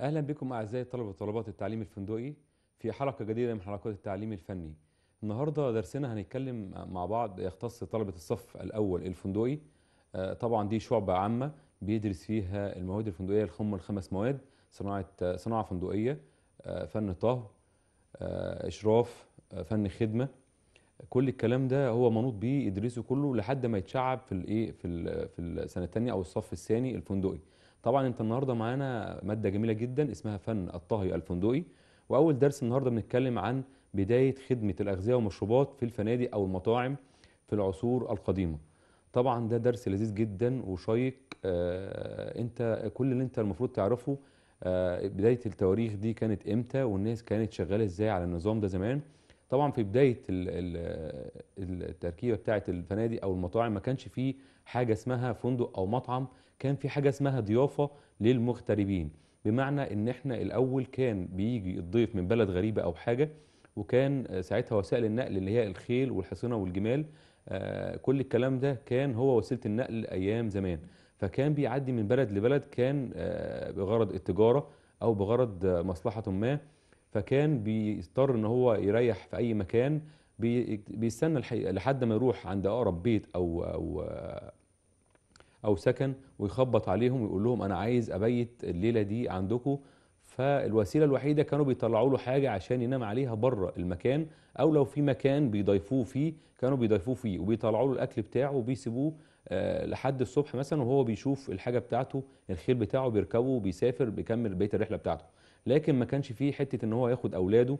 اهلا بكم اعزائي طلبه وطلبات التعليم الفندقي في حلقه جديده من حلقات التعليم الفني النهارده درسنا هنتكلم مع بعض يختص طلبه الصف الاول الفندقي آه، طبعا دي شعبه عامه بيدرس فيها المواد الفندقيه الخم الخمس مواد صناعه آه، صناعه فندقيه آه، فن طهو اشراف فن خدمه كل الكلام ده هو منوط بيه يدرسه كله لحد ما يتشعب في الايه في في السنه الثانيه او الصف الثاني الفندقي طبعا انت النهارده معانا ماده جميله جدا اسمها فن الطهي الفندقي واول درس النهارده بنتكلم عن بدايه خدمه الاغذيه والمشروبات في الفنادق او المطاعم في العصور القديمه طبعا ده درس لذيذ جدا وشيق آه انت كل اللي انت المفروض تعرفه آه بدايه التواريخ دي كانت امتى والناس كانت شغاله ازاي على النظام ده زمان طبعا في بدايه التركيبه بتاعه الفنادق او المطاعم ما كانش فيه حاجه اسمها فندق او مطعم كان في حاجه اسمها ضيافه للمغتربين بمعنى ان احنا الاول كان بيجي الضيف من بلد غريبه او حاجه وكان ساعتها وسائل النقل اللي هي الخيل والحصينه والجمال آه، كل الكلام ده كان هو وسيله النقل ايام زمان فكان بيعدي من بلد لبلد كان آه، بغرض التجاره او بغرض مصلحه ما فكان بيضطر ان هو يريح في اي مكان بيستنى لحد ما يروح عند اقرب بيت او او آه، او سكن ويخبط عليهم ويقول لهم انا عايز ابيت الليله دي عندكم فالوسيله الوحيده كانوا بيطلعوا له حاجه عشان ينام عليها بره المكان او لو في مكان بيضيفوه فيه كانوا بيضيفوه فيه وبيطلعوا له الاكل بتاعه وبيسيبوه آه، لحد الصبح مثلا وهو بيشوف الحاجه بتاعته الخيل بتاعه بيركبه وبيسافر بيكمل بقيه الرحله بتاعته لكن ما كانش فيه حته ان هو ياخد اولاده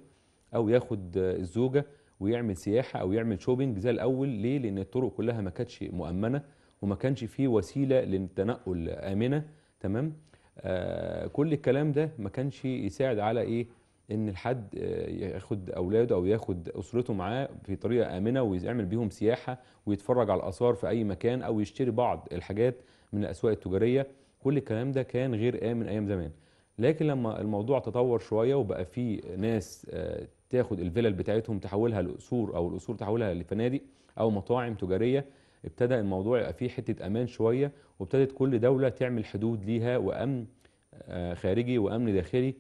او ياخد آه، الزوجه ويعمل سياحه او يعمل شوبينج زي الاول ليه لان الطرق كلها ما كانتش مؤمنه وما كانش فيه وسيله للتنقل امنه تمام آه كل الكلام ده ما كانش يساعد على ايه ان الحد آه، ياخد اولاده او ياخد اسرته معاه في طريقه امنه ويعمل بيهم سياحه ويتفرج على الاثار في اي مكان او يشتري بعض الحاجات من الاسواق التجاريه كل الكلام ده كان غير امن ايام زمان لكن لما الموضوع تطور شويه وبقى في ناس آه، تاخد الفلل بتاعتهم تحولها لقصور او القصور تحولها لفنادق او مطاعم تجاريه ابتدى الموضوع يبقى فيه حته امان شويه وابتدت كل دوله تعمل حدود ليها وامن آه، خارجي وامن داخلي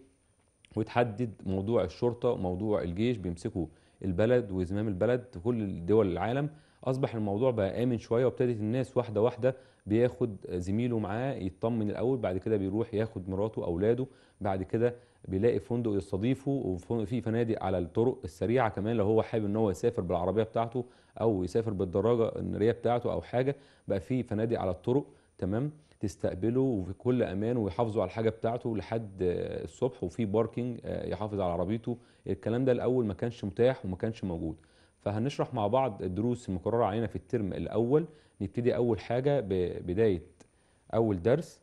وتحدد موضوع الشرطه وموضوع الجيش بيمسكوا البلد وزمام البلد في كل دول العالم اصبح الموضوع بقى امن شويه وابتدت الناس واحده واحده بياخد زميله معاه يطمن الاول بعد كده بيروح ياخد مراته اولاده بعد كده بيلاقي فندق يستضيفه وفي فنادق على الطرق السريعه كمان لو هو حابب ان هو يسافر بالعربيه بتاعته او يسافر بالدراجه الناريه بتاعته او حاجه بقى في فنادق على الطرق تمام تستقبله وفي كل امان ويحافظوا على الحاجه بتاعته لحد الصبح وفي باركينج آه، يحافظ على عربيته الكلام ده الاول ما كانش متاح وما كانش موجود فهنشرح مع بعض الدروس المقرره علينا في الترم الاول نبتدي اول حاجه ببدايه اول درس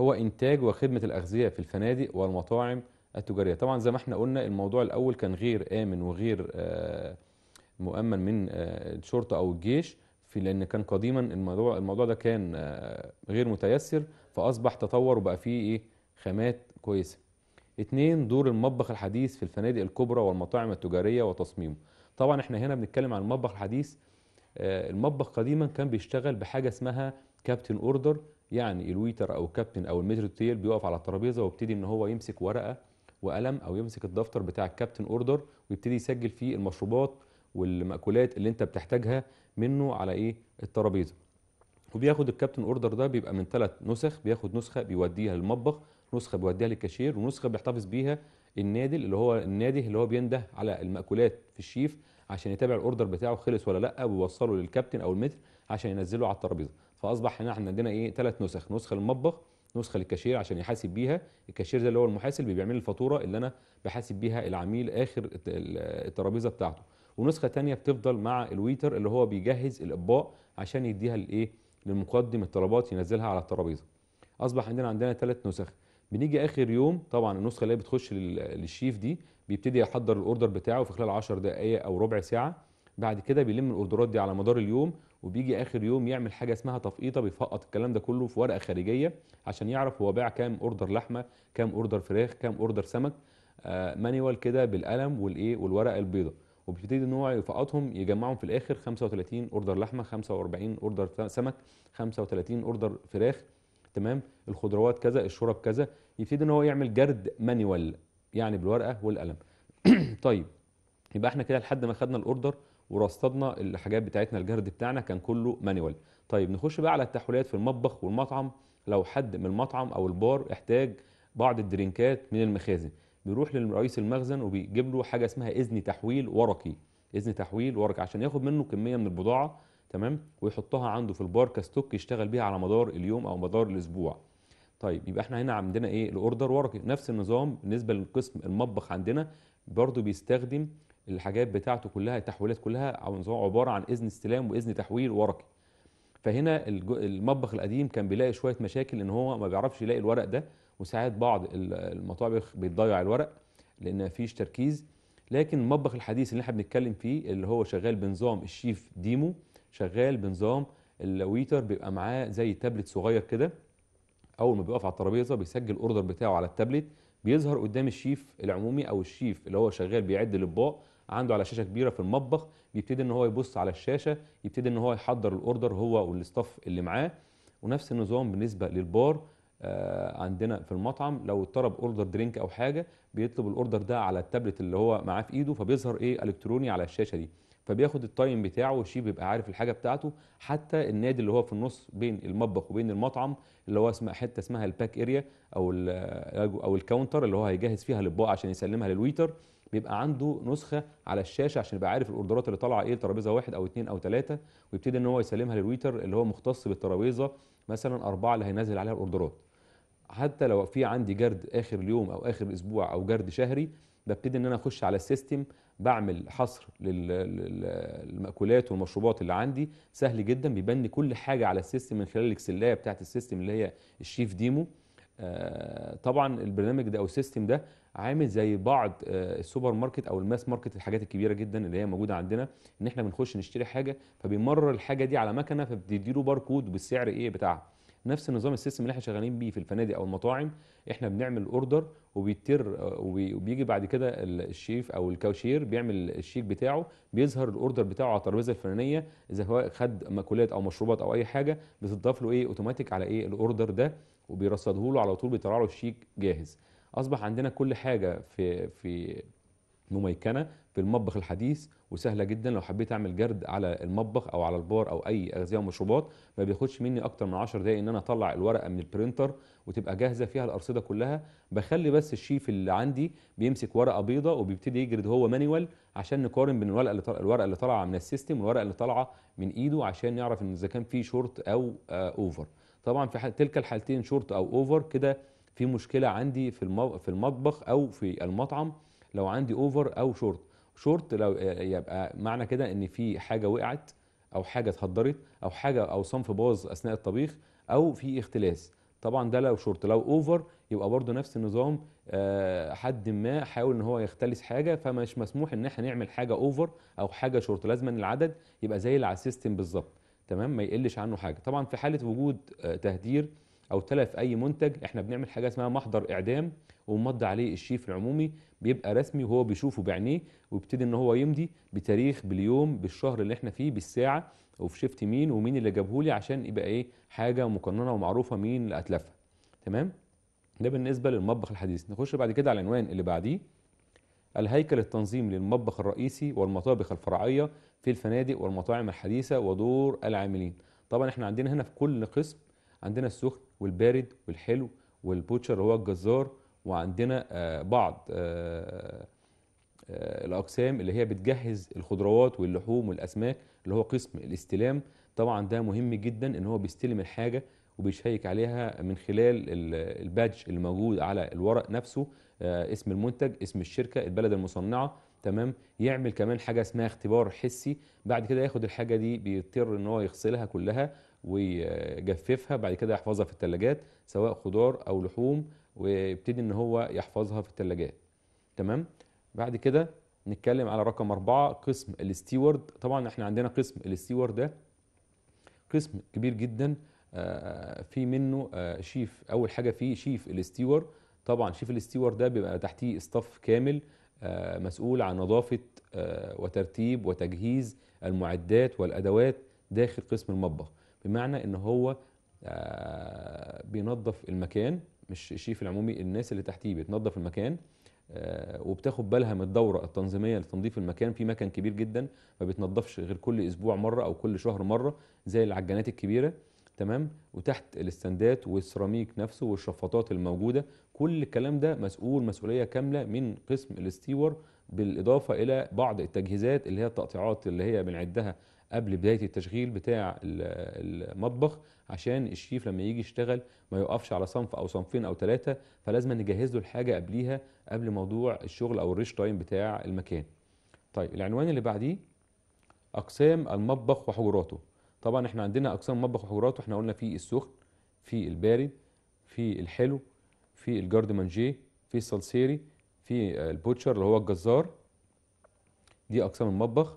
هو انتاج وخدمه الاغذيه في الفنادق والمطاعم التجاريه طبعا زي ما احنا قلنا الموضوع الاول كان غير امن وغير آه، مؤمن من آه، الشرطه او الجيش في لان كان قديما الموضوع الموضوع ده كان آه، غير متيسر فاصبح تطور وبقى فيه ايه خامات كويسه اتنين دور المطبخ الحديث في الفنادق الكبرى والمطاعم التجاريه وتصميمه طبعا احنا هنا بنتكلم عن المطبخ الحديث المطبخ قديما كان بيشتغل بحاجه اسمها كابتن اوردر يعني الويتر او كابتن او المتر تيل بيقف على الترابيزه ويبتدي ان هو يمسك ورقه وقلم او يمسك الدفتر بتاع الكابتن اوردر ويبتدي يسجل فيه المشروبات والمأكولات اللي انت بتحتاجها منه على ايه الترابيزه وبياخد الكابتن اوردر ده بيبقى من ثلاث نسخ بياخد نسخه بيوديها للمطبخ نسخه بيوديها للكاشير ونسخه بيحتفظ بيها النادل اللي هو النادي اللي هو بينده على المأكولات في الشيف عشان يتابع الاوردر بتاعه خلص ولا لا ويوصله للكابتن او المتر عشان ينزله على الترابيزه فاصبح هنا عندنا ايه ثلاث نسخ نسخه للمطبخ نسخه للكاشير عشان يحاسب بيها الكاشير ده اللي هو المحاسب اللي بيعمل الفاتوره اللي انا بحاسب بيها العميل اخر الترابيزه بتاعته ونسخه تانية بتفضل مع الويتر اللي هو بيجهز الاطباق عشان يديها لايه للمقدم الطلبات ينزلها على الترابيزه اصبح عندنا عندنا ثلاث نسخ بنيجي اخر يوم طبعا النسخه اللي بتخش للشيف دي بيبتدي يحضر الاوردر بتاعه في خلال 10 دقائق او ربع ساعه بعد كده بيلم الاوردرات دي على مدار اليوم وبيجي اخر يوم يعمل حاجه اسمها تفقيطه بيفقط الكلام ده كله في ورقه خارجيه عشان يعرف هو باع كام اوردر لحمه كام اوردر فراخ كام اوردر سمك آه مانيوال كده بالقلم والايه والورقه البيضاء وبيبتدي ان هو يفقطهم يجمعهم في الاخر 35 اوردر لحمه 45 اوردر سمك 35 اوردر فراخ تمام الخضروات كذا الشرب كذا يبتدي ان هو يعمل جرد مانيوال يعني بالورقه والقلم طيب يبقى احنا كده لحد ما خدنا الاوردر ورصدنا الحاجات بتاعتنا الجرد بتاعنا كان كله مانيوال طيب نخش بقى على التحويلات في المطبخ والمطعم لو حد من المطعم او البار احتاج بعض الدرينكات من المخازن بيروح لرئيس المخزن وبيجيب له حاجه اسمها اذن تحويل ورقي اذن تحويل ورقي عشان ياخد منه كميه من البضاعه تمام ويحطها عنده في البار كستوك يشتغل بيها على مدار اليوم او مدار الاسبوع طيب يبقى احنا هنا عندنا ايه الاوردر ورقي نفس النظام بالنسبه لقسم المطبخ عندنا برضه بيستخدم الحاجات بتاعته كلها التحويلات كلها عباره عن اذن استلام واذن تحويل ورقي فهنا المطبخ القديم كان بيلاقي شويه مشاكل ان هو ما بيعرفش يلاقي الورق ده وساعات بعض المطابخ بتضيع الورق لان مفيش تركيز لكن المطبخ الحديث اللي احنا بنتكلم فيه اللي هو شغال بنظام الشيف ديمو شغال بنظام الويتر بيبقى معاه زي تابلت صغير كده اول ما بيقف على الترابيزه بيسجل الاوردر بتاعه على التابلت بيظهر قدام الشيف العمومي او الشيف اللي هو شغال بيعد الاطباق عنده على شاشه كبيره في المطبخ بيبتدي ان هو يبص على الشاشه يبتدي ان هو يحضر الاوردر هو والاستاف اللي معاه ونفس النظام بالنسبه للبار آه عندنا في المطعم لو طلب اوردر درينك او حاجه بيطلب الاوردر ده على التابلت اللي هو معاه في ايده فبيظهر ايه الكتروني على الشاشه دي فبياخد التايم بتاعه والشيف بيبقى عارف الحاجه بتاعته حتى النادي اللي هو في النص بين المطبخ وبين المطعم اللي هو اسمها حته اسمها الباك اريا او او الكاونتر اللي هو هيجهز فيها الاطباق عشان يسلمها للويتر بيبقى عنده نسخه على الشاشه عشان يبقى عارف الاوردرات اللي طالعه ايه ترابيزه واحد او اثنين او ثلاثه ويبتدي ان هو يسلمها للويتر اللي هو مختص بالترابيزه مثلا اربعه اللي هينزل عليها الاوردرات حتى لو في عندي جرد اخر اليوم او اخر الاسبوع او جرد شهري ببتدي ان انا اخش على السيستم بعمل حصر للمأكولات والمشروبات اللي عندي سهل جدا بيبان كل حاجه على السيستم من خلال الاكسلايه بتاعت السيستم اللي هي الشيف ديمو آه، طبعا البرنامج ده او السيستم ده عامل زي بعض آه، السوبر ماركت او الماس ماركت الحاجات الكبيره جدا اللي هي موجوده عندنا ان احنا بنخش نشتري حاجه فبيمرر الحاجه دي على مكنه فبتدي له باركود بالسعر ايه بتاعها نفس النظام السيستم اللي احنا شغالين بيه في الفنادق او المطاعم احنا بنعمل اوردر وبيتر آه، وبيجي بعد كده الشيف او الكاوشير بيعمل الشيك بتاعه بيظهر الاوردر بتاعه على الترابيزه الفلانيه اذا هو خد مأكولات او مشروبات او اي حاجه بتضاف له ايه اوتوماتيك على ايه الاوردر ده وبيرصده له على طول بيطلع له الشيك جاهز اصبح عندنا كل حاجه في في مميكنه في المطبخ الحديث وسهله جدا لو حبيت اعمل جرد على المطبخ او على البار او اي اغذيه ومشروبات ما بياخدش مني اكتر من 10 دقائق ان انا اطلع الورقه من البرينتر وتبقى جاهزه فيها الارصده كلها بخلي بس الشيف اللي عندي بيمسك ورقه بيضه وبيبتدي يجرد هو مانيوال عشان نقارن بين الورقه اللي طالعه الورقه اللي طالعه من السيستم والورقه اللي طالعه من ايده عشان نعرف ان اذا كان في شورت او آه، اوفر طبعا في تلك الحالتين شورت او اوفر كده في مشكله عندي في في المطبخ او في المطعم لو عندي اوفر او شورت شورت لو آه، يبقى معنى كده ان في حاجه وقعت او حاجه اتهدرت او حاجه او صنف باظ اثناء الطبيخ او في اختلاس طبعا ده لو شورت لو اوفر يبقى برضو نفس النظام آه، حد ما حاول ان هو يختلس حاجه فمش مسموح ان احنا نعمل حاجه اوفر او حاجه شورت ان العدد يبقى زي اللي على السيستم بالظبط تمام ما يقلش عنه حاجه طبعا في حاله وجود آه، تهدير او تلف اي منتج احنا بنعمل حاجه اسمها محضر اعدام ومض عليه الشيف العمومي بيبقى رسمي وهو بيشوفه بعينيه ويبتدي ان هو يمضي بتاريخ باليوم بالشهر اللي احنا فيه بالساعه وفي شيفت مين ومين اللي جابه لي عشان يبقى ايه حاجه مقننه ومعروفه مين اللي اتلفها تمام ده بالنسبه للمطبخ الحديث نخش بعد كده على العنوان اللي بعديه الهيكل التنظيمي للمطبخ الرئيسي والمطابخ الفرعيه في الفنادق والمطاعم الحديثه ودور العاملين طبعا احنا عندنا هنا في كل قسم عندنا السخن والبارد والحلو والبوتشر هو الجزار وعندنا آه، بعض آه، آه، الاقسام اللي هي بتجهز الخضروات واللحوم والاسماك اللي هو قسم الاستلام طبعا ده مهم جدا ان هو بيستلم الحاجه وبيشيك عليها من خلال البادج اللي موجود على الورق نفسه اسم المنتج اسم الشركه البلد المصنعه تمام يعمل كمان حاجه اسمها اختبار حسي بعد كده ياخد الحاجه دي بيضطر ان هو يغسلها كلها ويجففها بعد كده يحفظها في الثلاجات سواء خضار او لحوم ويبتدي ان هو يحفظها في الثلاجات تمام بعد كده نتكلم على رقم أربعة قسم الستيورد طبعا احنا عندنا قسم الستيورد ده قسم كبير جدا آه، في منه آه، شيف اول حاجه فيه شيف الستيور طبعا شيف الستيور ده بيبقى تحتيه ستاف كامل آه، مسؤول عن نظافه وترتيب وتجهيز المعدات والادوات داخل قسم المطبخ بمعنى ان هو آه، بينظف المكان مش الشيف العمومي الناس اللي تحتيه بتنظف المكان آه، وبتاخد بالها من الدوره التنظيميه لتنظيف المكان في مكان كبير جدا ما بيتنظفش غير كل اسبوع مره او كل شهر مره زي العجانات الكبيره تمام وتحت الاستندات والسيراميك نفسه والشفاطات الموجوده كل الكلام ده مسؤول مسؤوليه كامله من قسم الاستيور بالاضافه الى بعض التجهيزات اللي هي التقطيعات اللي هي بنعدها قبل بدايه التشغيل بتاع المطبخ عشان الشيف لما يجي يشتغل ما يقفش على صنف او صنفين او ثلاثه فلازم نجهز له الحاجه قبليها قبل موضوع الشغل او الريش تايم بتاع المكان. طيب العنوان اللي بعديه اقسام المطبخ وحجراته. طبعا احنا عندنا اقسام مطبخ وحجراته احنا قلنا في السخن في البارد في الحلو في الجارد مانجيه في الصلصيري في البوتشر اللي هو الجزار دي اقسام المطبخ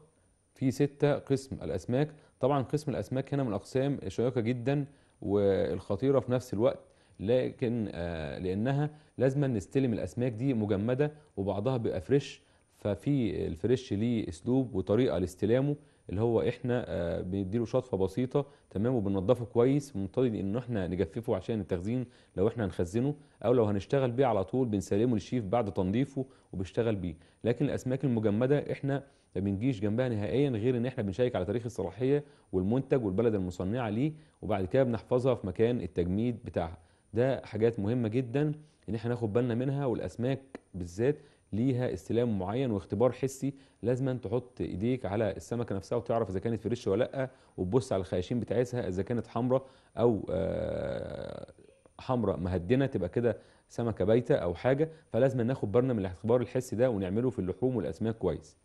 في ستة قسم الأسماك طبعا قسم الأسماك هنا من الأقسام الشيقة جدا والخطيرة في نفس الوقت لكن آه، لأنها لازم نستلم الأسماك دي مجمدة وبعضها بيبقى فريش ففي الفريش ليه أسلوب وطريقة لاستلامه اللي هو احنا آه، بنديله شطفه بسيطه تمام وبننضفه كويس ومنتظر ان احنا نجففه عشان التخزين لو احنا هنخزنه او لو هنشتغل بيه على طول بنسلمه للشيف بعد تنظيفه وبيشتغل بيه لكن الاسماك المجمده احنا ما بنجيش جنبها نهائيا غير ان احنا بنشيك على تاريخ الصلاحيه والمنتج والبلد المصنعه ليه وبعد كده بنحفظها في مكان التجميد بتاعها ده حاجات مهمه جدا ان احنا ناخد بالنا منها والاسماك بالذات ليها استلام معين واختبار حسي لازم تحط ايديك على السمكه نفسها وتعرف اذا كانت فريش ولا لا وتبص على الخياشيم بتاعتها اذا كانت حمراء او آه، حمراء مهدنه تبقى كده سمكه بايته او حاجه فلازم ناخد بالنا من الاختبار الحسي ده ونعمله في اللحوم والاسماك كويس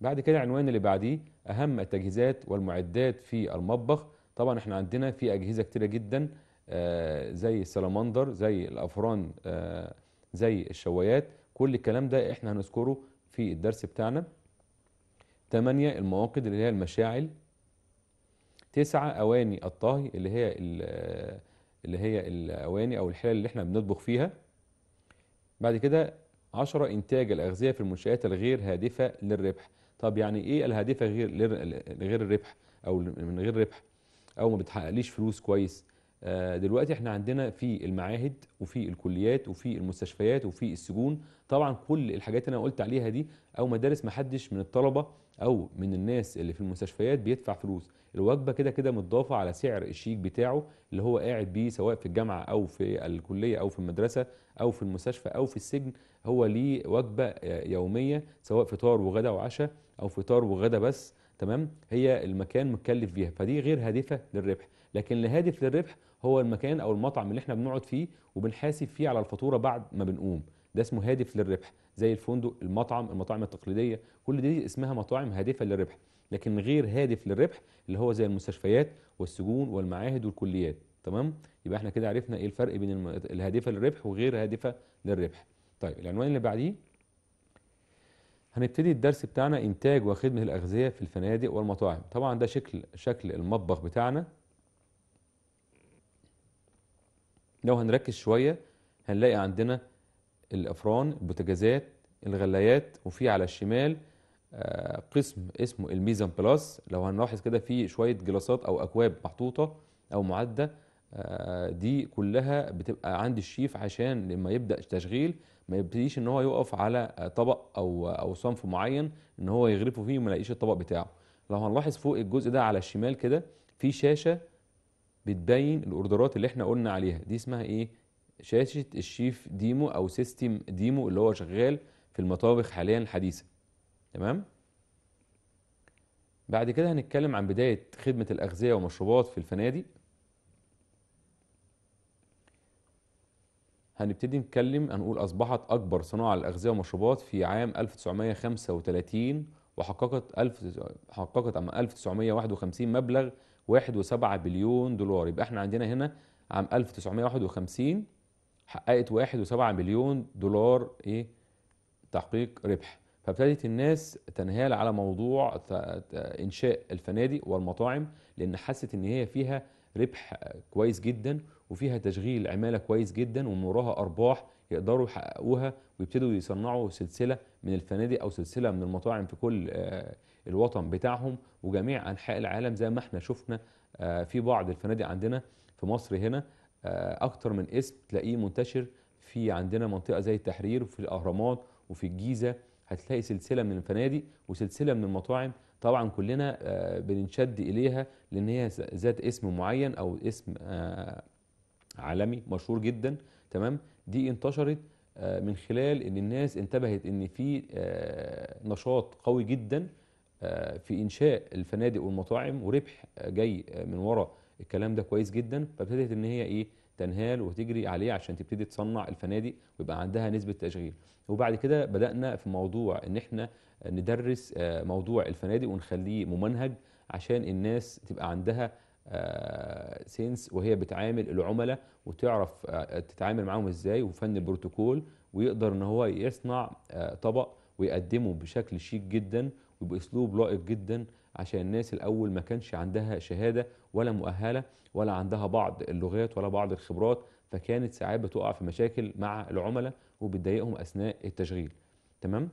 بعد كده العنوان اللي بعديه اهم التجهيزات والمعدات في المطبخ طبعا احنا عندنا في اجهزه كتيره جدا آه، زي السلمندر زي الافران آه، زي الشوايات كل الكلام ده احنا هنذكره في الدرس بتاعنا 8 المواقد اللي هي المشاعل 9 اواني الطهي اللي هي آه، اللي هي الاواني او الحلال اللي احنا بنطبخ فيها بعد كده 10 انتاج الاغذيه في المنشات الغير هادفه للربح طب يعني ايه الهادفه غير غير الربح او من غير ربح او ما بتحققليش فلوس كويس آه، دلوقتي احنا عندنا في المعاهد وفي الكليات وفي المستشفيات وفي السجون طبعا كل الحاجات اللي انا قلت عليها دي او مدارس ما حدش من الطلبه او من الناس اللي في المستشفيات بيدفع فلوس الوجبه كده كده متضافه على سعر الشيك بتاعه اللي هو قاعد بيه سواء في الجامعه او في الكليه او في المدرسه او في المستشفى او في السجن هو ليه وجبه آه، يوميه سواء فطار وغدا وعشاء او فطار وغدا بس تمام هي المكان متكلف بيها فدي غير هادفه للربح لكن الهادف للربح هو المكان او المطعم اللي احنا بنقعد فيه وبنحاسب فيه على الفاتوره بعد ما بنقوم ده اسمه هادف للربح زي الفندق المطعم المطاعم التقليديه كل دي اسمها مطاعم هادفه للربح لكن غير هادف للربح اللي هو زي المستشفيات والسجون والمعاهد والكليات تمام يبقى احنا كده عرفنا ايه الفرق بين الهادفه للربح وغير هادفه للربح طيب العنوان اللي بعديه هنبتدي الدرس بتاعنا إنتاج وخدمة الأغذية في الفنادق والمطاعم طبعا ده شكل شكل المطبخ بتاعنا لو هنركز شوية هنلاقي عندنا الأفران البوتاجازات الغلايات وفي على الشمال آه، قسم اسمه الميزان بلاس لو هنلاحظ كده في شوية جلاسات أو أكواب محطوطة أو معدة آه، دي كلها بتبقى عند الشيف عشان لما يبدا تشغيل ما يبتديش ان هو يقف على آه، طبق او آه، او صنف معين ان هو يغرفه فيه وما يلاقيش الطبق بتاعه لو هنلاحظ فوق الجزء ده على الشمال كده في شاشه بتبين الاوردرات اللي احنا قلنا عليها دي اسمها ايه شاشه الشيف ديمو او سيستم ديمو اللي هو شغال في المطابخ حاليا الحديثه تمام بعد كده هنتكلم عن بدايه خدمه الاغذيه والمشروبات في الفنادق هنبتدي نتكلم هنقول أصبحت أكبر صناعة للأغذية والمشروبات في عام 1935 وحققت ألف حققت عام 1951 مبلغ 1.7 بليون دولار يبقى احنا عندنا هنا عام 1951 حققت 1.7 مليون دولار ايه تحقيق ربح فابتدت الناس تنهال على موضوع انشاء الفنادق والمطاعم لان حست ان هي فيها ربح كويس جدا وفيها تشغيل عماله كويس جدا وموراها ارباح يقدروا يحققوها ويبتدوا يصنعوا سلسله من الفنادق او سلسله من المطاعم في كل آه، الوطن بتاعهم وجميع انحاء العالم زي ما احنا شفنا آه، في بعض الفنادق عندنا في مصر هنا آه، اكتر من اسم تلاقيه منتشر في عندنا منطقه زي التحرير وفي الاهرامات وفي الجيزه هتلاقي سلسله من الفنادق وسلسله من المطاعم طبعا كلنا آه، بنشد اليها لان هي ذات اسم معين او اسم آه، عالمي مشهور جدا تمام دي انتشرت آه، من خلال ان الناس انتبهت ان في نشاط قوي جدا في انشاء الفنادق والمطاعم وربح جاي من ورا الكلام ده كويس جدا فابتدت ان هي ايه تنهال وتجري عليه عشان تبتدي تصنع الفنادق ويبقى عندها نسبه تشغيل وبعد كده بدانا في موضوع ان احنا ندرس آه، موضوع الفنادق ونخليه ممنهج عشان الناس تبقى عندها سينس آه، وهي بتعامل العملاء وتعرف آه، تتعامل معاهم ازاي وفن البروتوكول ويقدر ان هو يصنع طبق ويقدمه بشكل شيك جدا وباسلوب لائق جدا عشان الناس الاول ما كانش عندها شهاده ولا مؤهله ولا عندها بعض اللغات ولا بعض الخبرات فكانت ساعات بتقع في مشاكل مع العملاء وبتضايقهم اثناء التشغيل تمام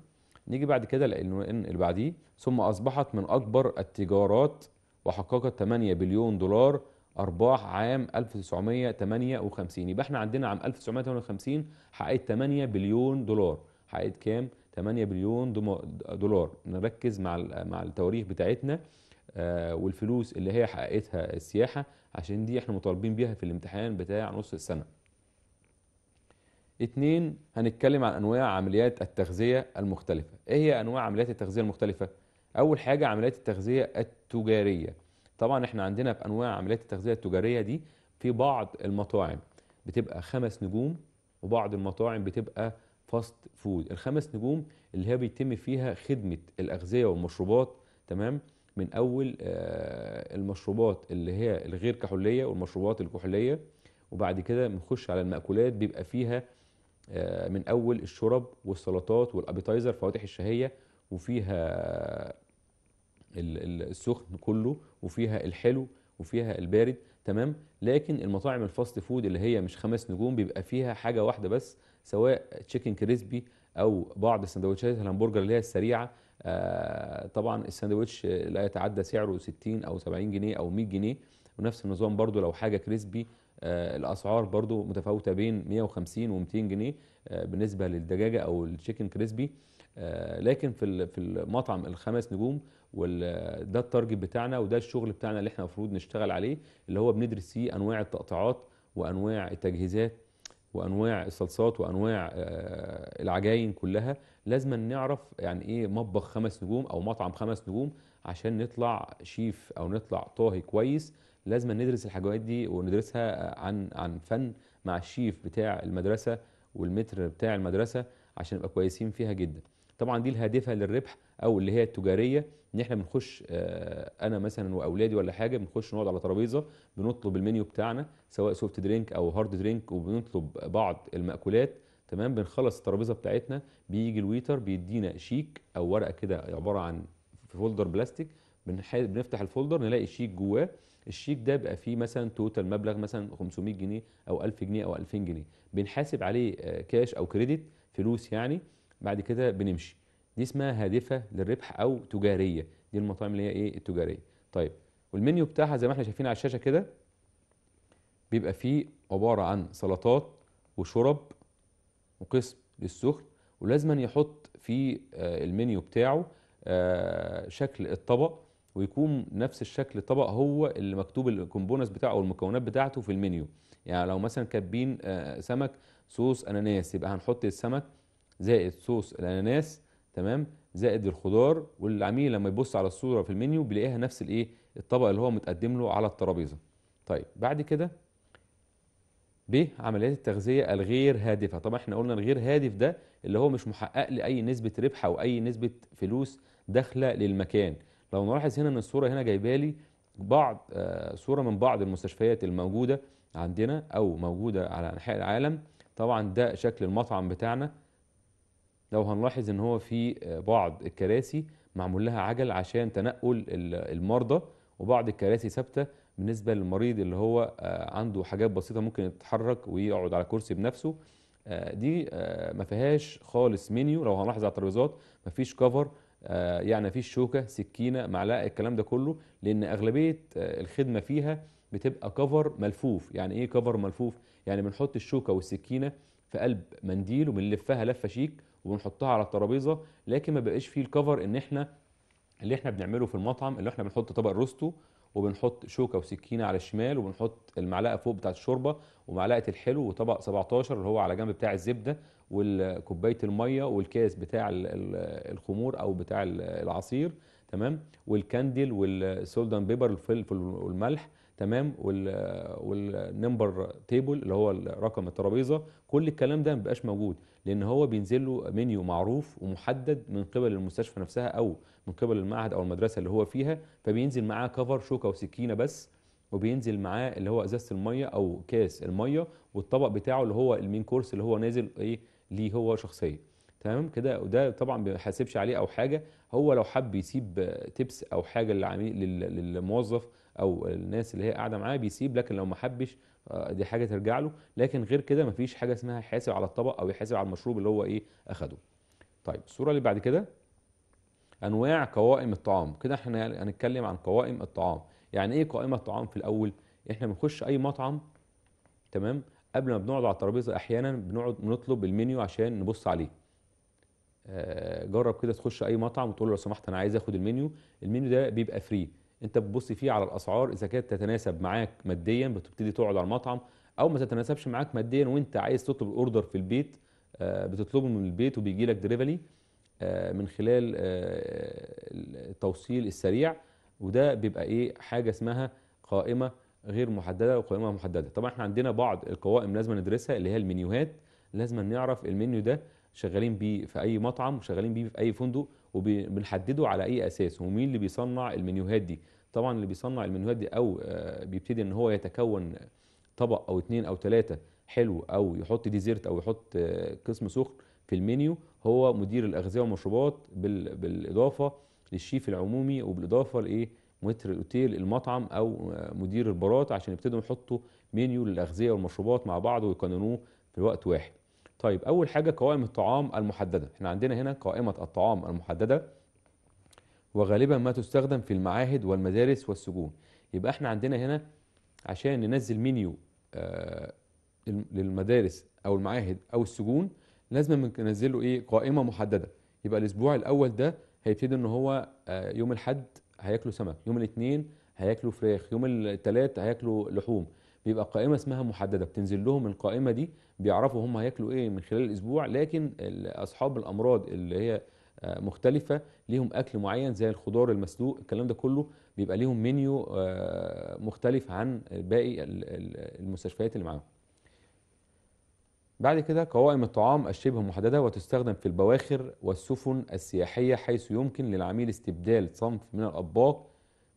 نيجي بعد كده للعنوان اللي بعديه ثم اصبحت من اكبر التجارات وحققت 8 بليون دولار ارباح عام 1958 يبقى احنا عندنا عام 1958 حققت 8 بليون دولار حققت كام 8 بليون دولار نركز مع مع التواريخ بتاعتنا آه، والفلوس اللي هي حققتها السياحه عشان دي احنا مطالبين بيها في الامتحان بتاع نص السنه اتنين هنتكلم عن انواع عمليات التغذيه المختلفه ايه هي انواع عمليات التغذيه المختلفه اول حاجه عمليات التغذيه التجاريه طبعا احنا عندنا في انواع عمليات التغذيه التجاريه دي في بعض المطاعم بتبقى خمس نجوم وبعض المطاعم بتبقى فاست فود الخمس نجوم اللي هي بيتم فيها خدمه الاغذيه والمشروبات تمام من اول آه، المشروبات اللي هي الغير كحوليه والمشروبات الكحوليه وبعد كده بنخش على المأكولات بيبقى فيها آه، من اول الشرب والسلطات والابيتايزر فواتح الشهيه وفيها آه، السخن كله وفيها الحلو وفيها البارد تمام لكن المطاعم الفاست فود اللي هي مش خمس نجوم بيبقى فيها حاجه واحده بس سواء تشيكن كريسبي او بعض السندوتشات الهمبرجر اللي هي السريعه آه طبعا الساندوتش لا يتعدى سعره 60 او 70 جنيه او 100 جنيه ونفس النظام برضو لو حاجه كريسبي آه الاسعار برضو متفاوته بين 150 و200 جنيه آه بالنسبه للدجاجه او التشيكن كريسبي آه، لكن في في المطعم الخمس نجوم وده التارجت بتاعنا وده الشغل بتاعنا اللي احنا المفروض نشتغل عليه اللي هو بندرس فيه انواع التقطيعات وانواع التجهيزات وانواع الصلصات وانواع آه، العجاين كلها لازم نعرف يعني ايه مطبخ خمس نجوم او مطعم خمس نجوم عشان نطلع شيف او نطلع طاهي كويس لازم ندرس الحاجات دي وندرسها آه، عن عن فن مع الشيف بتاع المدرسه والمتر بتاع المدرسه عشان نبقى كويسين فيها جدا طبعا دي الهادفه للربح او اللي هي التجاريه ان احنا بنخش آه، انا مثلا واولادي ولا حاجه بنخش نقعد على ترابيزه بنطلب المنيو بتاعنا سواء سوفت درينك او هارد درينك وبنطلب بعض الماكولات تمام بنخلص الترابيزه بتاعتنا بيجي الويتر بيدينا شيك او ورقه كده عباره عن فولدر بلاستيك بنفتح الفولدر نلاقي شيك جواه الشيك ده بقى فيه مثلا توتال مبلغ مثلا 500 جنيه او 1000 جنيه او 2000 جنيه بنحاسب عليه كاش آه، او كريدت فلوس يعني بعد كده بنمشي دي اسمها هادفه للربح او تجاريه دي المطاعم اللي هي ايه التجاريه طيب والمنيو بتاعها زي ما احنا شايفين على الشاشه كده بيبقى فيه عباره عن سلطات وشرب وقسم للسخن ولازم يحط في آه، المنيو بتاعه آه، شكل الطبق ويكون نفس الشكل الطبق هو اللي مكتوب الكومبونس بتاعه او المكونات بتاعته في المنيو يعني لو مثلا كاتبين آه، سمك صوص اناناس يبقى هنحط السمك زائد صوص الاناناس تمام زائد الخضار والعميل لما يبص على الصوره في المنيو بيلاقيها نفس الايه الطبق اللي هو متقدم له على الترابيزه طيب بعد كده ب عمليات التغذيه الغير هادفه طبعا احنا قلنا الغير هادف ده اللي هو مش محقق لاي نسبه ربح او اي نسبه فلوس داخله للمكان لو نلاحظ هنا ان الصوره هنا جايبه لي بعض آه، صوره من بعض المستشفيات الموجوده عندنا او موجوده على انحاء العالم طبعا ده شكل المطعم بتاعنا لو هنلاحظ ان هو في آه، بعض الكراسي معمول لها عجل عشان تنقل المرضى وبعض الكراسي ثابته بالنسبه للمريض اللي هو آه، عنده حاجات بسيطه ممكن يتحرك ويقعد على كرسي بنفسه آه، دي ما فيهاش خالص منيو لو هنلاحظ على الترابيزات ما فيش كفر يعني ما فيش شوكه سكينه معلقه الكلام ده كله لان اغلبيه الخدمه فيها بتبقى كفر ملفوف يعني ايه كفر ملفوف يعني بنحط الشوكه والسكينه في قلب منديل وبنلفها لفه شيك وبنحطها على الترابيزه لكن ما بقاش فيه الكفر ان احنا اللي احنا بنعمله في المطعم اللي احنا بنحط طبق روستو وبنحط شوكه وسكينه على الشمال وبنحط المعلقه فوق بتاعه الشوربه ومعلقه الحلو وطبق 17 اللي هو على جنب بتاع الزبده وكوبايه الميه والكاس بتاع الخمور او بتاع العصير تمام والكاندل والسولدان بيبر الفلفل والملح تمام والنمبر تيبل اللي هو رقم الترابيزه كل الكلام ده ما موجود لأن هو بينزل له منيو معروف ومحدد من قبل المستشفى نفسها أو من قبل المعهد أو المدرسة اللي هو فيها فبينزل معاه كفر شوكة وسكينة بس وبينزل معاه اللي هو ازازه الميه او كاس الميه والطبق بتاعه اللي هو المين كورس اللي هو نازل ايه ليه هو شخصيا تمام كده وده طبعا ما بيحاسبش عليه او حاجه هو لو حب يسيب تبس او حاجه للعميل للموظف او الناس اللي هي قاعده معاه بيسيب لكن لو ما حبش آه، دي حاجه ترجع له لكن غير كده مفيش حاجه اسمها يحاسب على الطبق او يحاسب على المشروب اللي هو ايه اخده طيب الصوره اللي بعد كده انواع قوائم الطعام كده احنا يعني هنتكلم عن قوائم الطعام يعني ايه قائمه الطعام في الاول احنا بنخش اي مطعم تمام قبل ما بنقعد على الترابيزه احيانا بنقعد بنطلب المنيو عشان نبص عليه آه، جرب كده تخش اي مطعم وتقول له لو سمحت انا عايز اخد المنيو المنيو ده بيبقى فري انت بتبص فيه على الاسعار اذا كانت تتناسب معاك ماديا بتبتدي تقعد على المطعم او ما تتناسبش معاك ماديا وانت عايز تطلب الاوردر في البيت آه، بتطلبه من البيت وبيجي لك دليفري آه، من خلال آه، التوصيل السريع وده بيبقى ايه حاجه اسمها قائمه غير محدده وقائمه محدده طبعا احنا عندنا بعض القوائم لازم ندرسها اللي هي المنيوهات لازم نعرف المنيو ده شغالين بيه في اي مطعم وشغالين بيه في اي فندق وبنحدده على اي اساس ومين اللي بيصنع المنيوهات دي طبعا اللي بيصنع المنيوهات دي او آه، بيبتدي ان هو يتكون طبق او اتنين او ثلاثه حلو او يحط ديزيرت او يحط آه، قسم سخن في المنيو هو مدير الاغذيه والمشروبات بالاضافه للشيف العمومي وبالاضافه لايه متر الاوتيل المطعم او آه، مدير البارات عشان يبتدوا يحطوا منيو للاغذيه والمشروبات مع بعض ويقننوه في وقت واحد طيب اول حاجه قوائم الطعام المحدده احنا عندنا هنا قائمه الطعام المحدده وغالبا ما تستخدم في المعاهد والمدارس والسجون يبقى احنا عندنا هنا عشان ننزل منيو آه، للمدارس او المعاهد او السجون لازم ننزل له ايه قائمه محدده يبقى الاسبوع الاول ده هيبتدي ان هو آه، يوم الحد هياكلوا سمك يوم الاثنين هياكلوا فراخ يوم الثلاث هياكلوا لحوم بيبقى قائمه اسمها محدده بتنزل لهم القائمه دي بيعرفوا هم هياكلوا ايه من خلال الاسبوع لكن اصحاب الامراض اللي هي آه، مختلفه ليهم اكل معين زي الخضار المسلوق الكلام ده كله بيبقى ليهم منيو آه، مختلف عن باقي المستشفيات اللي معاهم بعد كده قوائم الطعام الشبه محددة وتستخدم في البواخر والسفن السياحية حيث يمكن للعميل استبدال صنف من الأطباق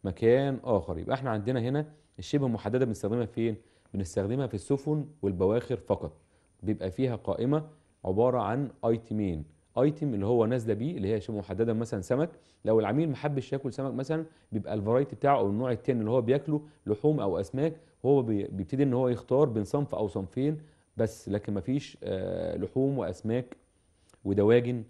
مكان آخر يبقى احنا عندنا هنا الشبه محدده بنستخدمها فين بنستخدمها في السفن والبواخر فقط بيبقى فيها قائمه عباره عن ايتمين ايتم اللي هو نازله بيه اللي هي شبه محدده مثلا سمك لو العميل ما حبش ياكل سمك مثلا بيبقى الفرايتي بتاعه او النوع الثاني اللي هو بياكله لحوم او اسماك هو بيبتدي ان هو يختار بين صنف او صنفين بس لكن ما فيش آه، لحوم واسماك ودواجن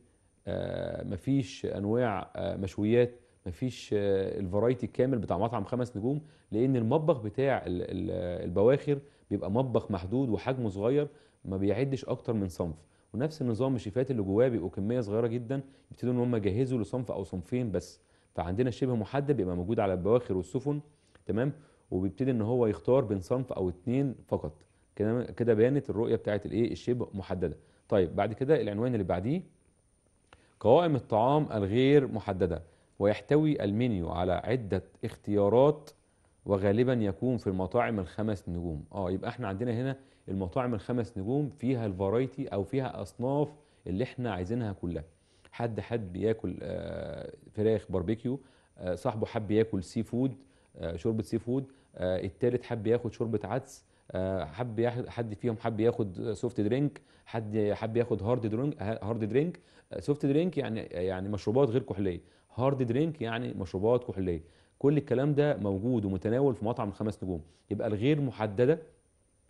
آه، مفيش انواع آه، مشويات مفيش آه، الفرايتي الكامل بتاع مطعم خمس نجوم لان المطبخ بتاع البواخر بيبقى مطبخ محدود وحجمه صغير ما بيعدش اكتر من صنف ونفس النظام الشيفات اللي جواه بيبقوا كميه صغيره جدا يبتدوا ان هم يجهزوا لصنف او صنفين بس فعندنا شبه محدد بيبقى موجود على البواخر والسفن تمام وبيبتدي ان هو يختار بين صنف او اثنين فقط كده كده بانت الرؤيه بتاعت الايه الشبه محدده طيب بعد كده العنوان اللي بعديه قوائم الطعام الغير محدده ويحتوي المنيو على عدة اختيارات وغالبا يكون في المطاعم الخمس نجوم اه يبقى احنا عندنا هنا المطاعم الخمس نجوم فيها الفرايتي او فيها اصناف اللي احنا عايزينها كلها حد حد بياكل آه، فراخ باربيكيو آه، صاحبه حب ياكل سي فود آه، شوربه سي فود التالت حب ياخد شوربه عدس حب حد فيهم حب ياخد سوفت درينك حد حب ياخد هارد درينك هارد درينك سوفت درينك يعني يعني مشروبات غير كحليه هارد درينك يعني مشروبات كحوليه كل الكلام ده موجود ومتناول في مطعم الخمس نجوم يبقى الغير محدده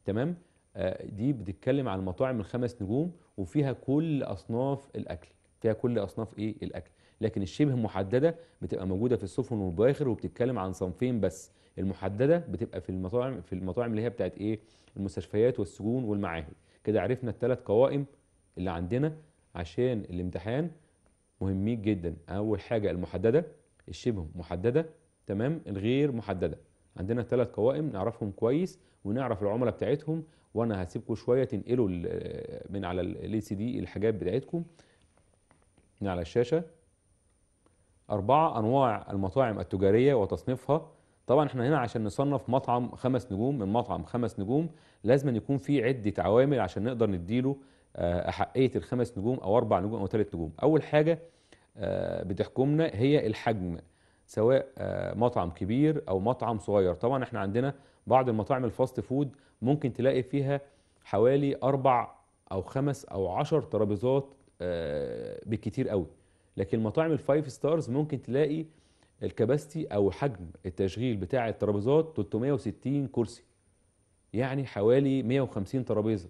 تمام آه، دي بتتكلم عن المطاعم الخمس نجوم وفيها كل اصناف الاكل فيها كل اصناف ايه الاكل لكن الشبه محدده بتبقى موجوده في السفن والبواخر وبتتكلم عن صنفين بس المحدده بتبقى في المطاعم في المطاعم اللي هي بتاعت ايه المستشفيات والسجون والمعاهد كده عرفنا الثلاث قوائم اللي عندنا عشان الامتحان مهمين جدا اول حاجه المحدده الشبه محدده تمام الغير محدده عندنا ثلاث قوائم نعرفهم كويس ونعرف العملاء بتاعتهم وانا هسيبكم شويه تنقلوا من على الاي سي دي الحاجات بتاعتكم من على الشاشه أربعة أنواع المطاعم التجارية وتصنيفها طبعا احنا هنا عشان نصنف مطعم خمس نجوم من مطعم خمس نجوم لازم يكون في عدة عوامل عشان نقدر نديله آه، احقيه الخمس نجوم او اربع نجوم او ثلاث نجوم اول حاجه آه، بتحكمنا هي الحجم سواء آه، مطعم كبير او مطعم صغير طبعا احنا عندنا بعض المطاعم الفاست فود ممكن تلاقي فيها حوالي اربع او خمس او عشر ترابيزات بالكتير قوي لكن مطاعم الفايف ستارز ممكن تلاقي الكباستي او حجم التشغيل بتاع الترابيزات 360 كرسي يعني حوالي 150 ترابيزه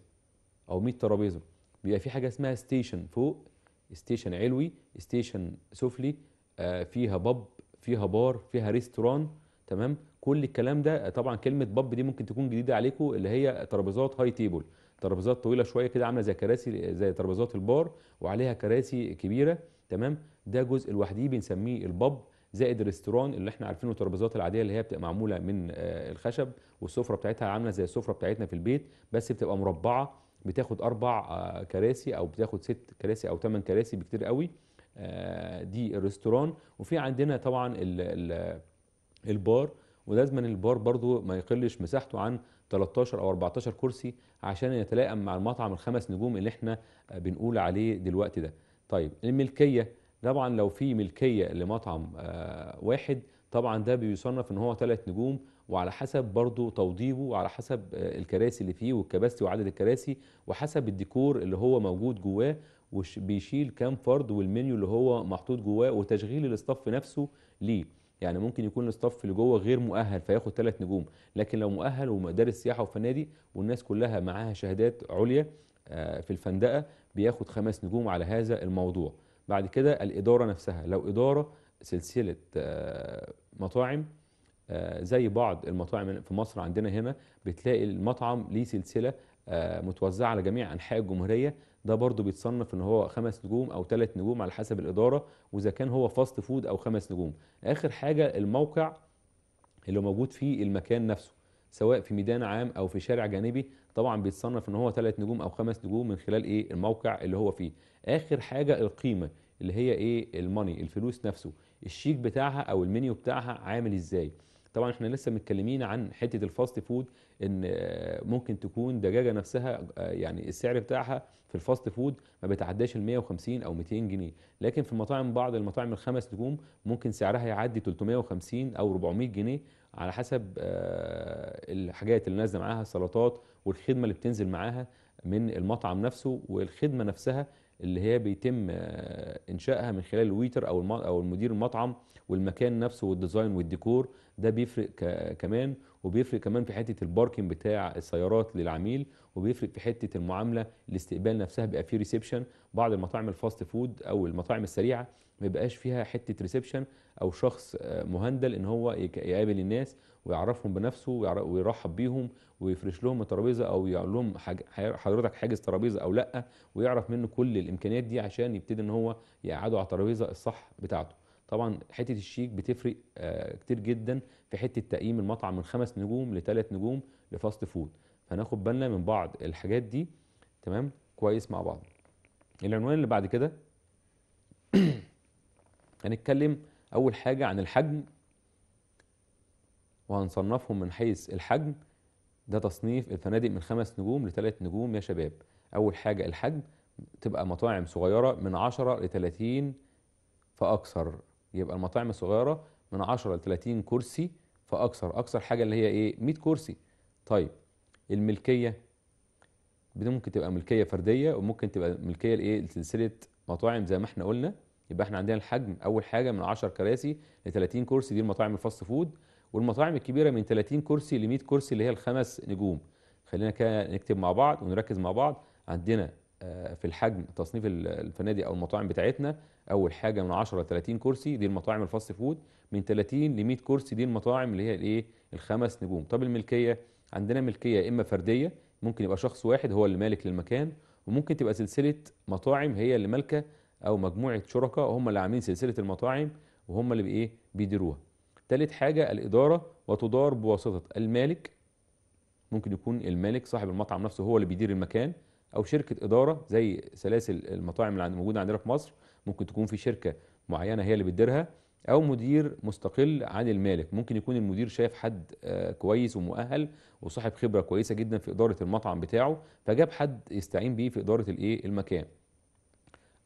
او 100 ترابيزه بيبقى في حاجه اسمها ستيشن فوق ستيشن علوي ستيشن سفلي آه فيها باب فيها بار فيها ريستوران تمام كل الكلام ده آه، طبعا كلمه باب دي ممكن تكون جديده عليكم اللي هي ترابيزات هاي تيبل ترابيزات طويله شويه كده عامله زي كراسي زي ترابيزات البار وعليها كراسي كبيره تمام ده جزء لوحده بنسميه الباب زائد الريستوران اللي احنا عارفينه الترابيزات العاديه اللي هي بتبقى معموله من آه، الخشب والسفره بتاعتها عامله زي السفره بتاعتنا في البيت بس بتبقى مربعه بتاخد اربع آه، كراسي او بتاخد ست كراسي او ثمان كراسي بكتير قوي آه، دي الريستوران وفي عندنا طبعا البار ولازم البار برضو ما يقلش مساحته عن 13 او 14 كرسي عشان يتلائم مع المطعم الخمس نجوم اللي احنا بنقول عليه دلوقتي ده طيب الملكيه طبعا لو في ملكيه لمطعم آه، واحد طبعا ده بيصنف ان هو ثلاث نجوم وعلى حسب برضه توضيبه وعلى حسب آه، الكراسي اللي فيه والكباستي وعدد الكراسي وحسب الديكور اللي هو موجود جواه وبيشيل كام فرد والمنيو اللي هو محطوط جواه وتشغيل الاستاف نفسه ليه يعني ممكن يكون الاستاف اللي جوه غير مؤهل فياخد ثلاث نجوم لكن لو مؤهل ومدارس سياحه وفنادق والناس كلها معاها شهادات عليا آه، في الفندقه بياخد خمس نجوم على هذا الموضوع بعد كده الاداره نفسها لو اداره سلسله آه، مطاعم آه، زي بعض المطاعم في مصر عندنا هنا بتلاقي المطعم ليه سلسله آه، متوزعه على جميع انحاء الجمهوريه ده برضو بيتصنف ان هو خمس نجوم او ثلاث نجوم على حسب الاداره واذا كان هو فاست فود او خمس نجوم اخر حاجه الموقع اللي موجود فيه المكان نفسه سواء في ميدان عام او في شارع جانبي طبعا بيتصنف ان هو ثلاث نجوم او خمس نجوم من خلال ايه الموقع اللي هو فيه اخر حاجه القيمه اللي هي ايه الماني الفلوس نفسه الشيك بتاعها او المنيو بتاعها عامل ازاي طبعا احنا لسه متكلمين عن حته الفاست فود ان آه، ممكن تكون دجاجه نفسها آه، يعني السعر بتاعها في الفاست فود ما بيتعداش ال 150 او 200 جنيه لكن في المطاعم بعض المطاعم الخمس نجوم ممكن سعرها يعدي 350 او 400 جنيه على حسب آه، الحاجات اللي نازله معاها السلطات والخدمه اللي بتنزل معاها من المطعم نفسه والخدمه نفسها اللي هي بيتم انشائها من خلال الويتر او او المدير المطعم والمكان نفسه والديزاين والديكور ده بيفرق كمان وبيفرق كمان في حته الباركنج بتاع السيارات للعميل وبيفرق في حته المعامله الاستقبال نفسها بيبقى فيه ريسبشن بعض المطاعم الفاست فود او المطاعم السريعه ما بيبقاش فيها حته ريسبشن او شخص آه، مهندل ان هو يقابل الناس ويعرفهم بنفسه ويرحب بيهم ويفرش لهم الترابيزه او يقول لهم حضرتك حاجز ترابيزه او لا ويعرف منه كل الامكانيات دي عشان يبتدي ان هو يقعده على الترابيزه الصح بتاعته طبعا حته الشيك بتفرق آه، كتير جدا في حته تقييم المطعم من خمس نجوم لثلاث نجوم لفاست فود فناخد بالنا من بعض الحاجات دي تمام كويس مع بعض العنوان اللي بعد كده هنتكلم اول حاجه عن الحجم وهنصنفهم من حيث الحجم ده تصنيف الفنادق من خمس نجوم لثلاث نجوم يا شباب اول حاجه الحجم تبقى مطاعم صغيره من 10 ل 30 فاكثر يبقى المطاعم الصغيره من 10 ل 30 كرسي فاكثر اكثر حاجه اللي هي ايه 100 كرسي طيب الملكيه دي ممكن تبقى ملكيه فرديه وممكن تبقى ملكيه لايه لسلسله مطاعم زي ما احنا قلنا يبقى احنا عندنا الحجم اول حاجه من 10 كراسي ل 30 كرسي دي المطاعم الفاست فود والمطاعم الكبيره من 30 كرسي ل 100 كرسي اللي هي الخمس نجوم خلينا كده نكتب مع بعض ونركز مع بعض عندنا آه، في الحجم تصنيف الفنادق او المطاعم بتاعتنا اول حاجه من 10 ل 30 كرسي دي المطاعم الفاست فود من 30 ل 100 كرسي دي المطاعم اللي هي الايه الخمس نجوم طب الملكيه عندنا ملكيه اما فرديه ممكن يبقى شخص واحد هو اللي مالك للمكان وممكن تبقى سلسله مطاعم هي اللي مالكه او مجموعه شركاء هم اللي عاملين سلسله المطاعم وهم اللي بايه بيديروها ثالث حاجه الاداره وتدار بواسطه المالك ممكن يكون المالك صاحب المطعم نفسه هو اللي بيدير المكان او شركه اداره زي سلاسل المطاعم اللي موجوده عندنا في مصر ممكن تكون في شركه معينه هي اللي بتديرها او مدير مستقل عن المالك ممكن يكون المدير شايف حد آه، كويس ومؤهل وصاحب خبره كويسه جدا في اداره المطعم بتاعه فجاب حد يستعين بيه في اداره الايه المكان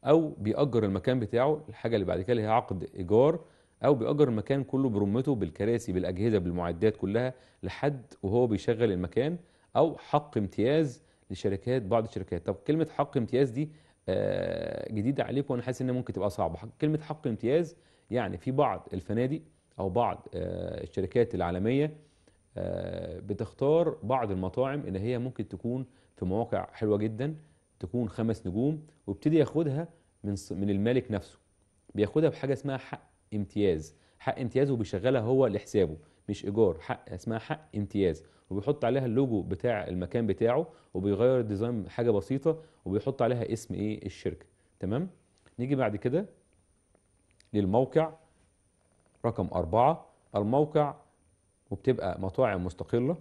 او بيأجر المكان بتاعه الحاجه اللي بعد كده هي عقد ايجار او بيأجر المكان كله برمته بالكراسي بالاجهزه بالمعدات كلها لحد وهو بيشغل المكان او حق امتياز لشركات بعض الشركات طب كلمه حق امتياز دي آه، جديده عليكم وانا حاسس ان ممكن تبقى صعبه كلمه حق امتياز يعني في بعض الفنادق او بعض آه، الشركات العالميه آه، بتختار بعض المطاعم ان هي ممكن تكون في مواقع حلوه جدا تكون خمس نجوم ويبتدي ياخدها من من المالك نفسه بياخدها بحاجه اسمها حق امتياز حق امتياز وبيشغلها هو لحسابه مش ايجار حق اسمها حق امتياز وبيحط عليها اللوجو بتاع المكان بتاعه وبيغير الديزاين حاجه بسيطه وبيحط عليها اسم ايه الشركه تمام نيجي بعد كده للموقع رقم أربعة الموقع وبتبقى مطاعم مستقلة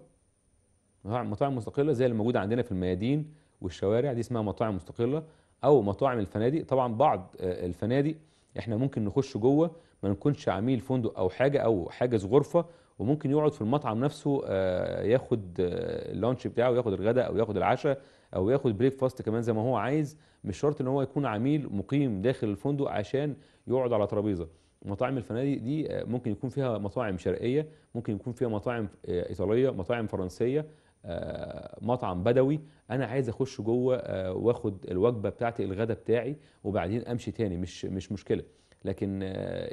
مطاعم مستقلة زي اللي موجودة عندنا في الميادين والشوارع دي اسمها مطاعم مستقلة أو مطاعم الفنادق طبعا بعض آه، الفنادق احنا ممكن نخش جوه ما نكونش عميل فندق أو حاجة أو حاجز غرفة وممكن يقعد في المطعم نفسه آه، ياخد آه، اللانش بتاعه وياخد الغداء او ياخد العشاء او ياخد بريك فاست كمان زي ما هو عايز مش شرط ان هو يكون عميل مقيم داخل الفندق عشان يقعد على ترابيزه مطاعم الفنادق دي آه، ممكن يكون فيها مطاعم شرقيه ممكن يكون فيها مطاعم ايطاليه مطاعم فرنسيه مطعم بدوي انا عايز اخش جوه واخد الوجبه بتاعتي الغداء بتاعي وبعدين امشي تاني مش مش مشكله لكن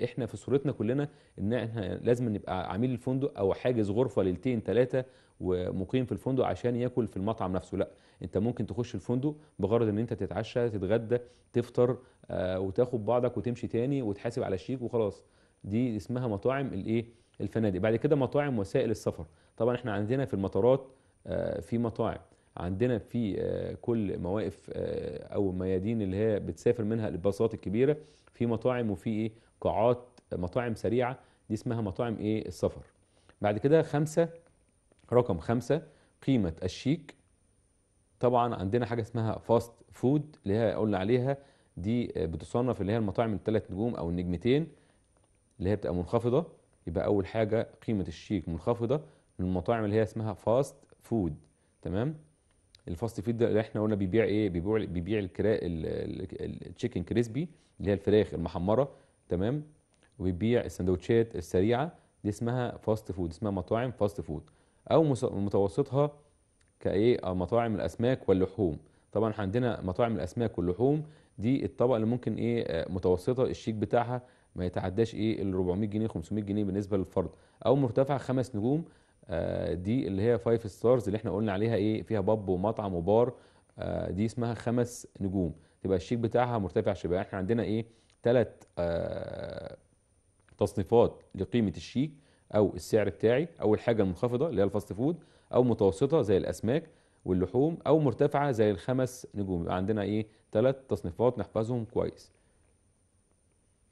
احنا في صورتنا كلنا ان احنا لازم نبقى عميل الفندق او حاجز غرفه ليلتين ثلاثه ومقيم في الفندق عشان ياكل في المطعم نفسه لا انت ممكن تخش الفندق بغرض ان انت تتعشى تتغدى تفطر آه وتاخد بعضك وتمشي تاني وتحاسب على الشيك وخلاص دي اسمها مطاعم الايه الفنادق بعد كده مطاعم وسائل السفر طبعا احنا عندنا في المطارات آه في مطاعم عندنا في آه كل مواقف آه، او ميادين اللي هي بتسافر منها الباصات الكبيره في مطاعم وفي ايه قاعات مطاعم سريعه دي اسمها مطاعم ايه السفر بعد كده خمسة رقم خمسة قيمة الشيك طبعا عندنا حاجة اسمها فاست فود اللي هي قلنا عليها دي آه، بتصنف اللي هي المطاعم الثلاث نجوم او النجمتين اللي هي بتبقى منخفضة يبقى اول حاجة قيمة الشيك منخفضة من المطاعم اللي هي اسمها فاست فود تمام الفاست فود ده اللي احنا قلنا بيبيع ايه بيبيع بيبيع الكرا... التشيكن كريسبي اللي هي الفراخ المحمره تمام وبيبيع السندوتشات السريعه دي اسمها فاست فود اسمها مطاعم فاست فود او متوسطها كايه آه، مطاعم الاسماك واللحوم طبعا احنا عندنا مطاعم الاسماك واللحوم دي الطبق اللي ممكن ايه آه، متوسطه الشيك بتاعها ما يتعداش ايه ال 400 جنيه 500 جنيه بالنسبه للفرد او مرتفع خمس نجوم آه، دي اللي هي فايف ستارز اللي احنا قلنا عليها ايه فيها باب ومطعم وبار آه، دي اسمها خمس نجوم تبقى الشيك بتاعها مرتفع شبه احنا عندنا ايه ثلاث آه، تصنيفات لقيمه الشيك او السعر بتاعي اول حاجه المنخفضه اللي هي الفاست فود او متوسطه زي الاسماك واللحوم او مرتفعه زي الخمس نجوم يبقى عندنا ايه ثلاث تصنيفات نحفظهم كويس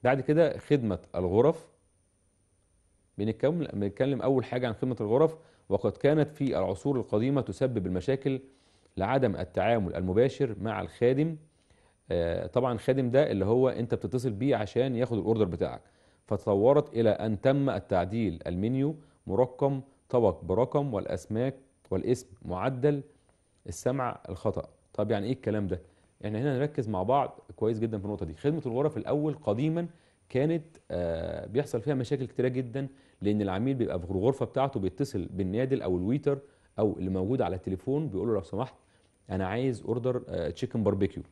بعد كده خدمه الغرف بنتكلم بنتكلم اول حاجه عن خدمه الغرف وقد كانت في العصور القديمه تسبب المشاكل لعدم التعامل المباشر مع الخادم آه، طبعا الخادم ده اللي هو انت بتتصل بيه عشان ياخد الاوردر بتاعك فتطورت الى ان تم التعديل المنيو مرقم طبق برقم والاسماك والاسم معدل السمع الخطا طب يعني ايه الكلام ده يعني هنا نركز مع بعض كويس جدا في النقطه دي خدمه الغرف الاول قديما كانت آه، بيحصل فيها مشاكل كتيره جدا لان العميل بيبقى في الغرفه بتاعته بيتصل بالنادل او الويتر او اللي موجود على التليفون بيقول له لو سمحت انا عايز اوردر تشيكن باربيكيو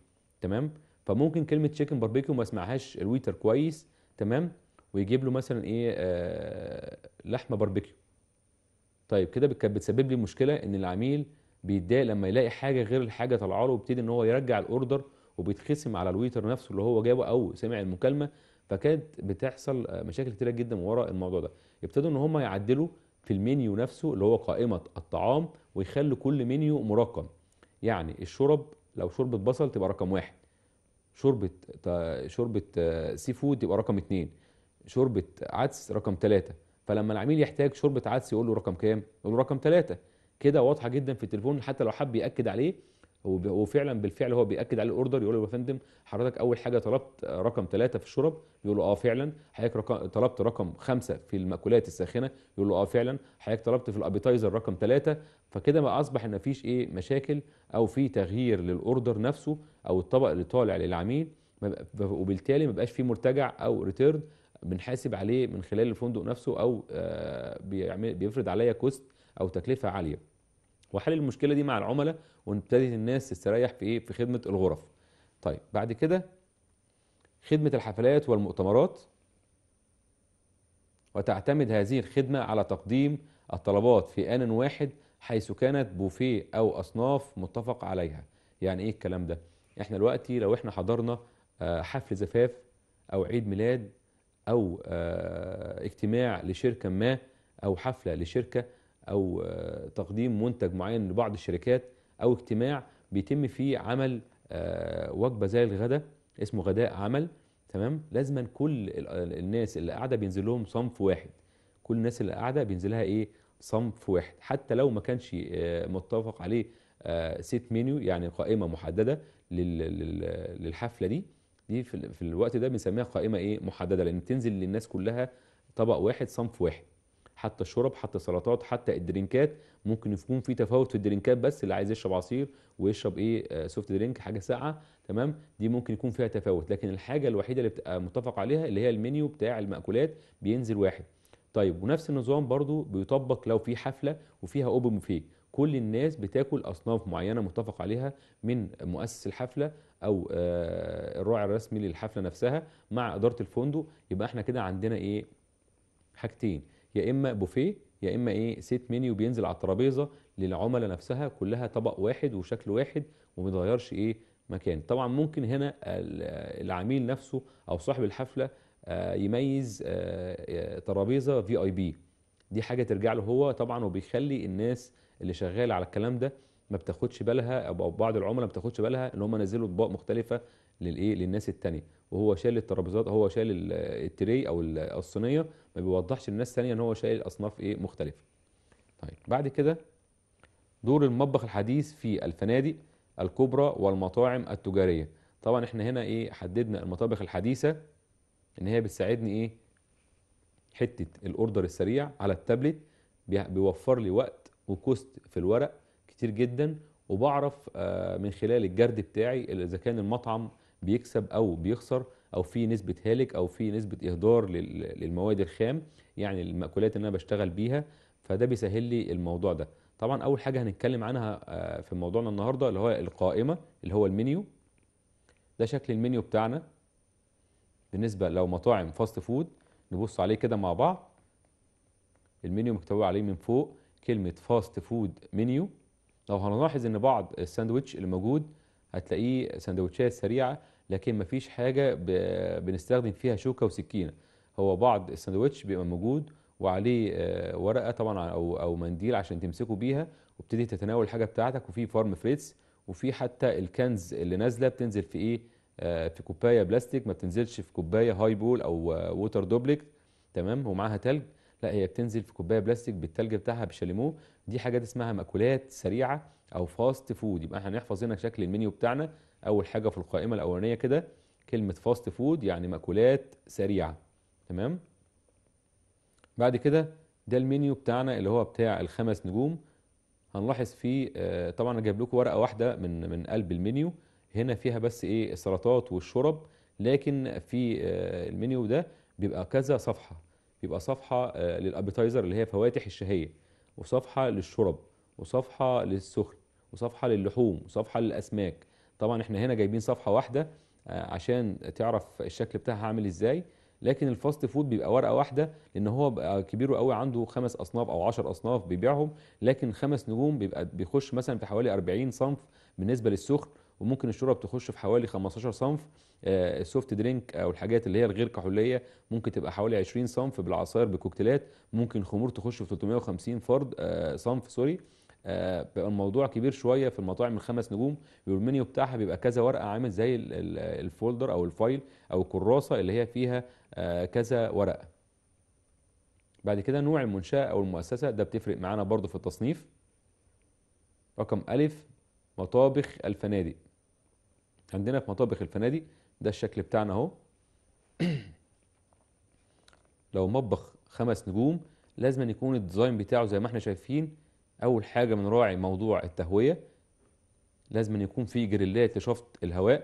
تمام فممكن كلمه تشيكن باربيكيو ما يسمعهاش الويتر كويس تمام ويجيب له مثلا ايه آه لحمه باربيكيو طيب كده كانت بتسبب لي مشكله ان العميل بيتضايق لما يلاقي حاجه غير الحاجه طالعه له ويبتدي ان هو يرجع الاوردر وبيتخصم على الويتر نفسه اللي هو جابه او سمع المكالمه فكانت بتحصل مشاكل كتيره جدا ورا الموضوع ده ابتدوا ان هم يعدلوا في المنيو نفسه اللي هو قائمه الطعام ويخلوا كل منيو مرقم يعني الشرب لو شوربه بصل تبقى رقم واحد شوربه شوربه آه، سي فود تبقى رقم اثنين شوربه عدس رقم ثلاثة فلما العميل يحتاج شوربه عدس يقول له رقم كام يقول له رقم ثلاثة كده واضحه جدا في التليفون حتى لو حب ياكد عليه وفعلا بالفعل هو بياكد عليه الاوردر يقول له يا فندم حضرتك اول حاجه طلبت آه، رقم ثلاثة في الشرب يقول له اه فعلا حضرتك رقم طلبت رقم خمسة في المأكولات الساخنه يقول له اه فعلا حضرتك طلبت في الابيتايزر رقم ثلاثة فكده ما اصبح ان مفيش ايه مشاكل او في تغيير للاوردر نفسه او الطبق اللي طالع للعميل وبالتالي ما بقاش في مرتجع او ريتيرن بنحاسب عليه من خلال الفندق نفسه او آه، بيعمل بيفرض عليا كوست او تكلفه عاليه وحل المشكله دي مع العملاء وابتدت الناس تستريح في ايه في خدمه الغرف طيب بعد كده خدمه الحفلات والمؤتمرات وتعتمد هذه الخدمه على تقديم الطلبات في ان واحد حيث كانت بوفيه او اصناف متفق عليها يعني ايه الكلام ده احنا دلوقتي لو احنا حضرنا آه، حفل زفاف او عيد ميلاد او آه، اجتماع لشركه ما او حفله لشركه او آه، تقديم منتج معين لبعض الشركات او اجتماع بيتم فيه عمل آه، وجبه زي الغداء اسمه غداء عمل تمام لازما كل الناس اللي قاعده بينزل لهم صنف واحد كل الناس اللي قاعده بينزل لها ايه صنف واحد حتى لو ما كانش آه، متفق عليه سيت مينيو يعني قائمه محدده للحفله دي دي في الوقت ده بنسميها قائمه ايه محدده لان تنزل للناس كلها طبق واحد صنف واحد حتى الشرب حتى السلطات حتى الدرينكات ممكن يكون في تفاوت في الدرينكات بس اللي عايز يشرب عصير ويشرب ايه سوفت آه، درينك حاجه ساقعه تمام دي ممكن يكون فيها تفاوت لكن الحاجه الوحيده اللي بتبقى متفق عليها اللي هي المنيو بتاع المأكولات بينزل واحد طيب ونفس النظام برضو بيطبق لو في حفله وفيها اوبن بوفيه كل الناس بتاكل اصناف معينه متفق عليها من مؤسس الحفله او آه، الراعي الرسمي للحفله نفسها مع اداره الفندق يبقى احنا كده عندنا ايه حاجتين يا اما بوفيه يا اما ايه سيت منيو بينزل على الترابيزه للعملاء نفسها كلها طبق واحد وشكل واحد وما يتغيرش ايه مكان طبعا ممكن هنا العميل نفسه او صاحب الحفله آه، يميز آه، آه، ترابيزه في اي بي دي حاجه ترجع له هو طبعا وبيخلي الناس اللي شغاله على الكلام ده ما بتاخدش بالها او بعض العملاء ما بتاخدش بالها ان هم نزلوا اطباق مختلفه للايه للناس التانية وهو شايل الترابيزات هو شايل التري او الصينيه ما بيوضحش للناس الثانيه ان هو شايل اصناف ايه مختلفه طيب بعد كده دور المطبخ الحديث في الفنادق الكبرى والمطاعم التجاريه طبعا احنا هنا ايه حددنا المطابخ الحديثه ان هي بتساعدني ايه حته الاوردر السريع على التابلت بيوفر لي وقت وكوست في الورق كتير جدا وبعرف آه، من خلال الجرد بتاعي اذا كان المطعم بيكسب او بيخسر او في نسبه هالك او في نسبه اهدار للمواد الخام يعني المأكولات اللي انا بشتغل بيها فده بيسهل لي الموضوع ده طبعا اول حاجه هنتكلم عنها آه، في موضوعنا النهارده اللي هو القائمه اللي هو المنيو ده شكل المنيو بتاعنا بالنسبه لو مطاعم فاست فود نبص عليه كده مع بعض المنيو مكتوب عليه من فوق كلمه فاست فود منيو لو هنلاحظ ان بعض الساندوتش اللي موجود هتلاقيه سندوتشات سريعه لكن مفيش حاجه بنستخدم فيها شوكه وسكينه هو بعض السندوتش بيبقى موجود وعليه آه، ورقه طبعا او او منديل عشان تمسكه بيها وبتدي تتناول الحاجه بتاعتك وفي فارم فريتس وفي حتى الكنز اللي نازله بتنزل في ايه آه، في كوبايه بلاستيك ما بتنزلش في كوبايه هاي بول او ووتر آه، دوبلك تمام ومعاها تلج لا هي بتنزل في كوبايه بلاستيك بالتلج بتاعها بشاليمو دي حاجات اسمها مأكولات سريعه او فاست فود يبقى احنا هنحفظ هنا شكل المنيو بتاعنا اول حاجه في القائمه الاولانيه كده كلمه فاست فود يعني مأكولات سريعه تمام بعد كده ده المنيو بتاعنا اللي هو بتاع الخمس نجوم هنلاحظ فيه آه، طبعا انا جايب لكم ورقه واحده من من قلب المنيو هنا فيها بس ايه السلطات والشرب لكن في آه، المنيو ده بيبقى كذا صفحه بيبقى صفحه آه، للابيتايزر اللي هي فواتح الشهيه وصفحه للشرب وصفحه للسخن وصفحه للحوم وصفحه للاسماك طبعا احنا هنا جايبين صفحه واحده آه، عشان تعرف الشكل بتاعها عامل ازاي لكن الفاست فود بيبقى ورقه واحده لان هو كبير قوي عنده خمس اصناف او 10 اصناف بيبيعهم لكن خمس نجوم بيبقى بيخش مثلا في حوالي 40 صنف بالنسبه للسخن وممكن الشرب تخش في حوالي 15 صنف آه، السوفت درينك او الحاجات اللي هي الغير كحوليه ممكن تبقى حوالي 20 صنف بالعصاير بكوكتيلات ممكن خمور تخش في 350 فرد آه، صنف سوري آه، بقى الموضوع كبير شويه في المطاعم الخمس نجوم والمنيو بتاعها بيبقى كذا ورقه عامل زي الفولدر او الفايل او الكراسه اللي هي فيها آه، كذا ورقه بعد كده نوع المنشاه او المؤسسه ده بتفرق معانا برضو في التصنيف رقم ألف مطابخ الفنادق عندنا في مطابخ الفنادق ده الشكل بتاعنا اهو لو مطبخ خمس نجوم لازم يكون الديزاين بتاعه زي ما احنا شايفين اول حاجه بنراعي موضوع التهويه لازم أن يكون في جريلات لشفط الهواء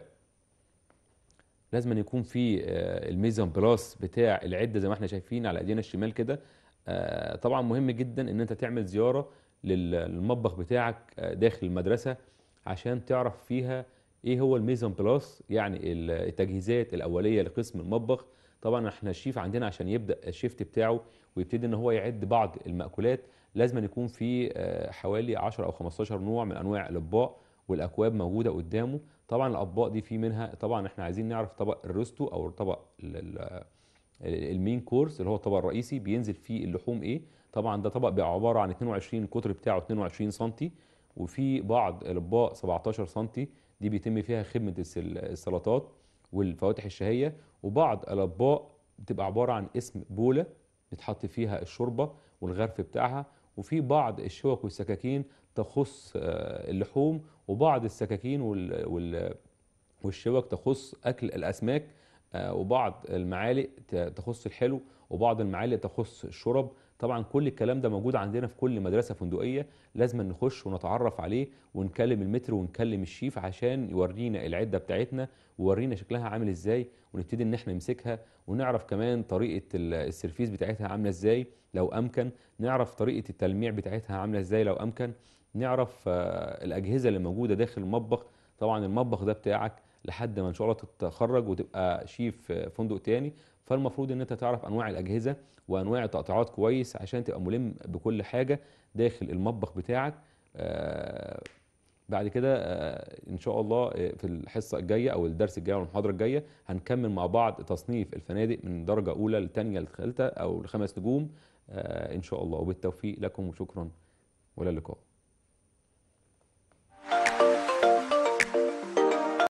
لازم أن يكون في آه، الميزان بلاس بتاع العده زي ما احنا شايفين على ايدينا الشمال كده آه، طبعا مهم جدا ان انت تعمل زياره للمطبخ بتاعك آه، داخل المدرسه عشان تعرف فيها ايه هو الميزان بلاس يعني التجهيزات الاوليه لقسم المطبخ طبعا احنا الشيف عندنا عشان يبدا الشيفت بتاعه ويبتدي ان هو يعد بعض المأكولات لازم يكون في آه، حوالي 10 او 15 نوع من انواع الاطباق والاكواب موجوده قدامه طبعا الاطباق دي في منها طبعا احنا عايزين نعرف طبق الرستو او الطبق المين كورس اللي هو الطبق الرئيسي بينزل فيه اللحوم ايه طبعا ده طبق بيبقى عباره عن 22 القطر بتاعه 22 سم وفي بعض الاطباق 17 سم دي بيتم فيها خدمه السلطات والفواتح الشهيه وبعض الاطباق بتبقى عباره عن اسم بوله بيتحط فيها الشوربه والغرف بتاعها وفي بعض الشوك والسكاكين تخص آه، اللحوم وبعض السكاكين والشوك تخص أكل الأسماك آه، وبعض المعالق تخص الحلو وبعض المعالق تخص الشرب طبعا كل الكلام ده موجود عندنا في كل مدرسة فندقية لازم نخش ونتعرف عليه ونكلم المتر ونكلم الشيف عشان يورينا العدة بتاعتنا ويورينا شكلها عامل ازاي ونبتدي ان احنا نمسكها ونعرف كمان طريقة السيرفيس بتاعتها عاملة ازاي لو امكن نعرف طريقة التلميع بتاعتها عاملة ازاي لو امكن نعرف آه، الاجهزة اللي موجودة داخل المطبخ طبعا المطبخ ده بتاعك لحد ما ان شاء الله تتخرج وتبقى شيف آه، فندق تاني فالمفروض ان انت تعرف انواع الاجهزه وانواع التقطيعات كويس عشان تبقى ملم بكل حاجه داخل المطبخ بتاعك آه، بعد كده آه، ان شاء الله آه، في الحصه الجايه او الدرس الجاي او المحاضره الجايه هنكمل مع بعض تصنيف الفنادق من درجه اولى لثانيه لثالثه او لخمس نجوم ان شاء الله وبالتوفيق لكم وشكرا والى اللقاء